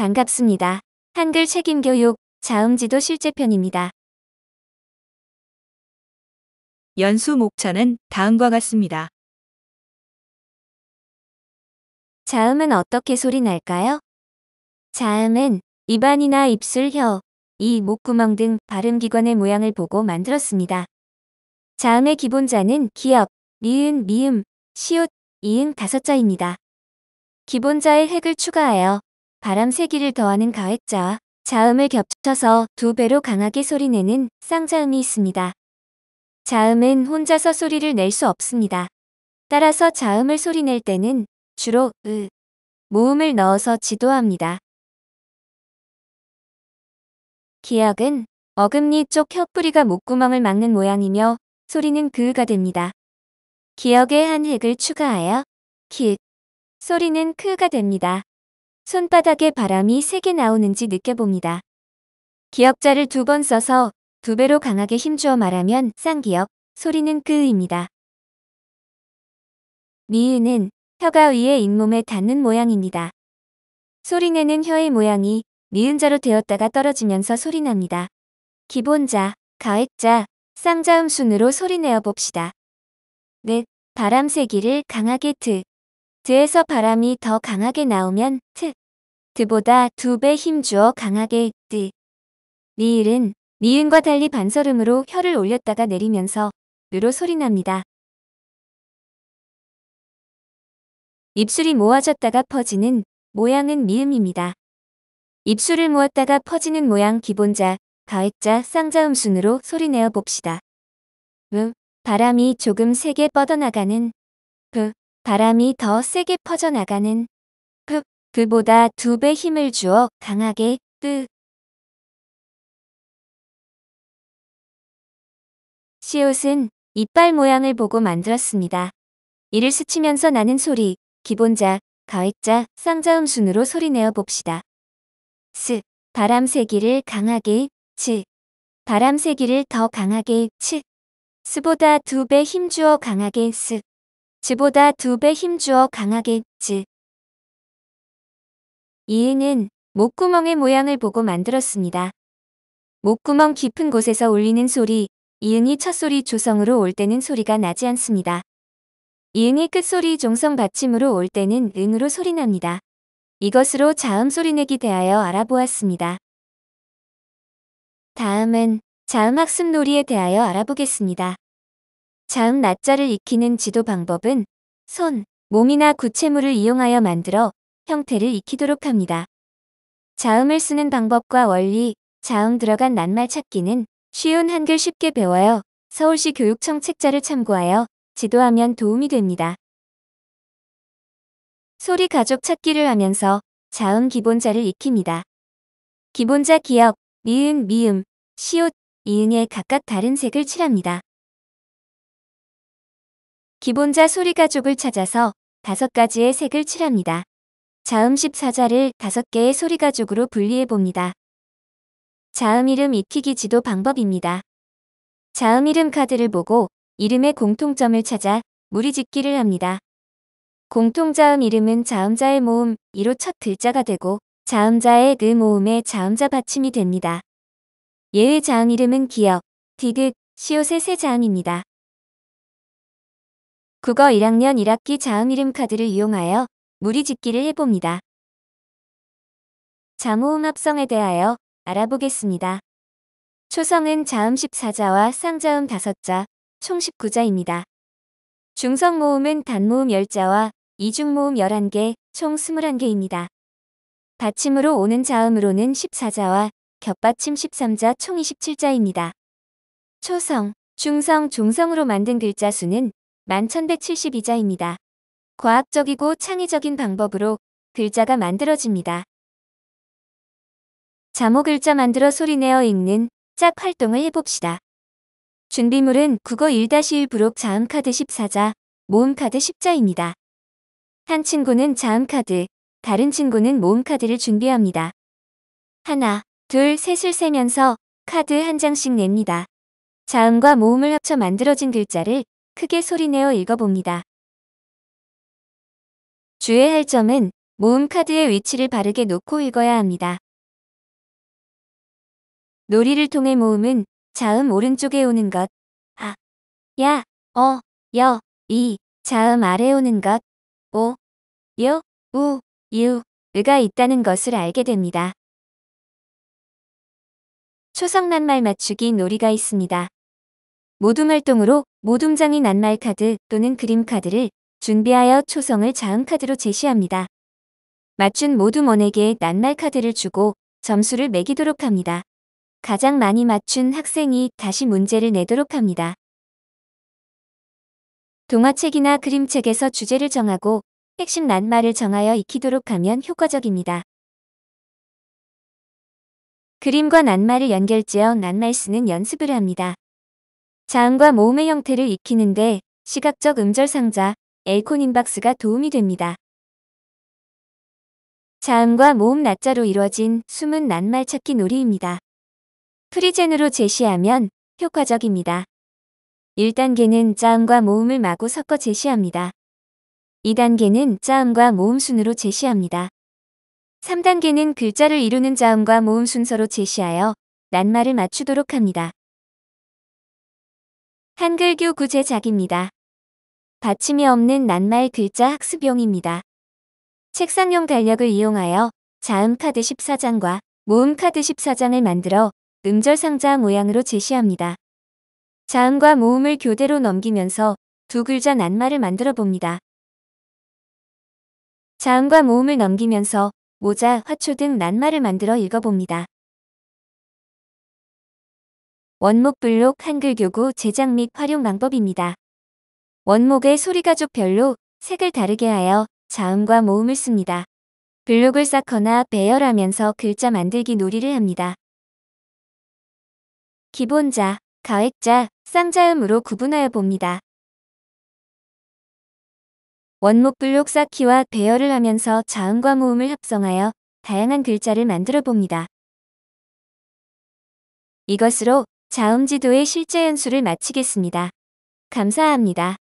반갑습니다. 한글 책임교육 자음지도 실제편입니다. 연수 목차는 다음과 같습니다. 자음은 어떻게 소리 날까요? 자음은 입안이나 입술, 혀, 이, 목구멍 등 발음기관의 모양을 보고 만들었습니다. 자음의 기본자는 기역, 니은, 미음, 시옷, 이응 다섯자입니다. 기본자의 핵을 추가하여 바람 세기를 더하는 가액자, 자음을 겹쳐서 두 배로 강하게 소리내는 쌍자음이 있습니다. 자음은 혼자서 소리를 낼 수 없습니다. 따라서 자음을 소리낼 때는 주로 으 모음을 넣어서 지도합니다. 기역은 어금니 쪽 혀뿌리가 목구멍을 막는 모양이며 소리는 그가 됩니다. 기역에 한 획을 추가하여 킥 소리는 크가 됩니다. 손바닥에 바람이 세게 나오는지 느껴봅니다. 기역자를 두 번 써서 두 배로 강하게 힘주어 말하면 쌍기역, 소리는 그입니다. 미음은 혀가 위에 잇몸에 닿는 모양입니다. 소리내는 혀의 모양이 미음자로 되었다가 떨어지면서 소리납니다. 기본자, 가액자, 쌍자음 순으로 소리내어 봅시다. 넷, 네, 바람 세기를 강하게 트. 드에서 바람이 더 강하게 나오면 트. 그보다 두 배 힘주어 강하게 뜨. 듯 니을은 니은과 달리 반설음으로 혀를 올렸다가 내리면서 으로 소리납니다. 입술이 모아졌다가 퍼지는 모양은 미음입니다. 입술을 모았다가 퍼지는 모양 기본자, 가액자, 쌍자음 순으로 소리내어 봅시다. 으, 바람이 조금 세게 뻗어나가는, 으, 바람이 더 세게 퍼져나가는, 그보다 두 배 힘을 주어 강하게 뜨. 시옷은 이빨 모양을 보고 만들었습니다. 이를 스치면서 나는 소리, 기본자, 가액자, 쌍자음 순으로 소리내어 봅시다. 스, 바람 세기를 강하게, 치. 바람 세기를 더 강하게, 치. 스보다 두 배 힘주어 강하게, 스. 즈보다 두 배 힘주어 강하게, 즈. 이응은 목구멍의 모양을 보고 만들었습니다. 목구멍 깊은 곳에서 울리는 소리, 이응이 첫소리 조성으로 올 때는 소리가 나지 않습니다. 이응이 끝소리 종성 받침으로 올 때는 응으로 소리납니다. 이것으로 자음 소리내기 대하여 알아보았습니다. 다음은 자음 학습 놀이에 대하여 알아보겠습니다. 자음 낮자를 익히는 지도 방법은 손, 몸이나 구체물을 이용하여 만들어 형태를 익히도록 합니다. 자음을 쓰는 방법과 원리, 자음 들어간 낱말 찾기는 쉬운 한글 쉽게 배워요. 서울시 교육청 책자를 참고하여 지도하면 도움이 됩니다. 소리 가족 찾기를 하면서 자음 기본자를 익힙니다. 기본자 기억, 미음, 미음, 시옷, 이응에 각각 다른 색을 칠합니다. 기본자 소리 가족을 찾아서 다섯 가지의 색을 칠합니다. 자음 14자를 5개의 소리 가족으로 분리해 봅니다. 자음 이름 익히기 지도 방법입니다. 자음 이름 카드를 보고 이름의 공통점을 찾아 무리짓기를 합니다. 공통자음 이름은 자음자의 모음 1호 첫 글자가 되고 자음자의 느 그 모음의 자음자 받침이 됩니다. 예의 자음 이름은 기역, 디귿, 시옷의 세 자음입니다. 국어 1학년 1학기 자음 이름 카드를 이용하여 무리짓기를 해봅니다. 자모음 합성에 대하여 알아보겠습니다. 초성은 자음 14자와 쌍자음 5자, 총 19자입니다. 중성 모음은 단모음 10자와 이중 모음 11개, 총 21개입니다. 받침으로 오는 자음으로는 14자와 겹받침 13자 총 27자입니다. 초성, 중성, 종성으로 만든 글자 수는 11,172자입니다. 과학적이고 창의적인 방법으로 글자가 만들어집니다. 자모 글자 만들어 소리내어 읽는 짝 활동을 해봅시다. 준비물은 국어 1-1 부록 자음카드 14자, 모음카드 10자입니다. 한 친구는 자음카드, 다른 친구는 모음카드를 준비합니다. 하나, 둘, 셋을 세면서 카드 한 장씩 냅니다. 자음과 모음을 합쳐 만들어진 글자를 크게 소리내어 읽어봅니다. 주의할 점은 모음 카드의 위치를 바르게 놓고 읽어야 합니다. 놀이를 통해 모음은 자음 오른쪽에 오는 것, 아, 야, 어, 여, 이, 자음 아래 오는 것, 오, 요, 우, 유, 의가 있다는 것을 알게 됩니다. 초성낱말 맞추기 놀이가 있습니다. 모둠 활동으로 모둠장이 낱말 카드 또는 그림 카드를 준비하여 초성을 자음 카드로 제시합니다. 맞춘 모두 원에게 낱말 카드를 주고 점수를 매기도록 합니다. 가장 많이 맞춘 학생이 다시 문제를 내도록 합니다. 동화책이나 그림책에서 주제를 정하고 핵심 낱말을 정하여 익히도록 하면 효과적입니다. 그림과 낱말을 연결지어 낱말 쓰는 연습을 합니다. 자음과 모음의 형태를 익히는데 시각적 음절 상자, 엘콘 인박스가 도움이 됩니다. 자음과 모음 낮자로 이루어진 숨은 낱말 찾기 놀이입니다. 프리젠으로 제시하면 효과적입니다. 1단계는 자음과 모음을 마구 섞어 제시합니다. 2단계는 자음과 모음 순으로 제시합니다. 3단계는 글자를 이루는 자음과 모음 순서로 제시하여 낱말을 맞추도록 합니다. 한글교 구제작입니다. 받침이 없는 낱말 글자 학습용입니다. 책상용 달력을 이용하여 자음 카드 14장과 모음 카드 14장을 만들어 음절 상자 모양으로 제시합니다. 자음과 모음을 교대로 넘기면서 두 글자 낱말을 만들어 봅니다. 자음과 모음을 넘기면서 모자, 화초 등 낱말을 만들어 읽어봅니다. 원목블록 한글 교구 제작 및 활용 방법입니다. 원목의 소리가족별로 색을 다르게 하여 자음과 모음을 씁니다. 블록을 쌓거나 배열하면서 글자 만들기 놀이를 합니다. 기본자, 가획자 쌍자음으로 구분하여 봅니다. 원목 블록 쌓기와 배열을 하면서 자음과 모음을 합성하여 다양한 글자를 만들어 봅니다. 이것으로 자음 지도의 실제 연수를 마치겠습니다. 감사합니다.